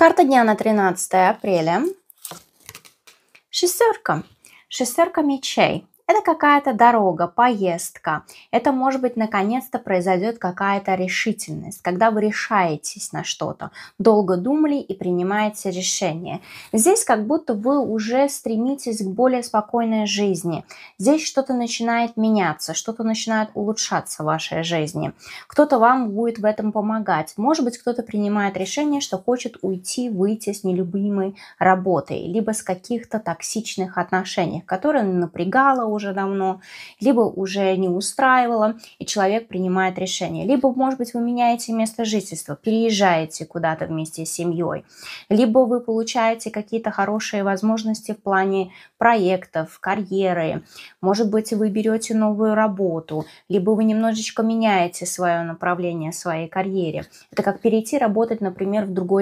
Карта дня на 13 апреля. Шестерка. Шестерка мечей. Это какая-то дорога, поездка. Это, может быть, наконец-то произойдет какая-то решительность, когда вы решаетесь на что-то, долго думали и принимаете решение. Здесь как будто вы уже стремитесь к более спокойной жизни. Здесь что-то начинает меняться, что-то начинает улучшаться в вашей жизни. Кто-то вам будет в этом помогать. Может быть, кто-то принимает решение, что хочет уйти, выйти с нелюбимой работы, либо с каких-то токсичных отношений, которые напрягало уже уже давно, либо уже не устраивало, и человек принимает решение. Либо, может быть, вы меняете место жительства, переезжаете куда-то вместе с семьей, либо вы получаете какие-то хорошие возможности в плане проектов, карьеры, может быть, вы берете новую работу, либо вы немножечко меняете свое направление своей карьере. Это как перейти работать, например, в другой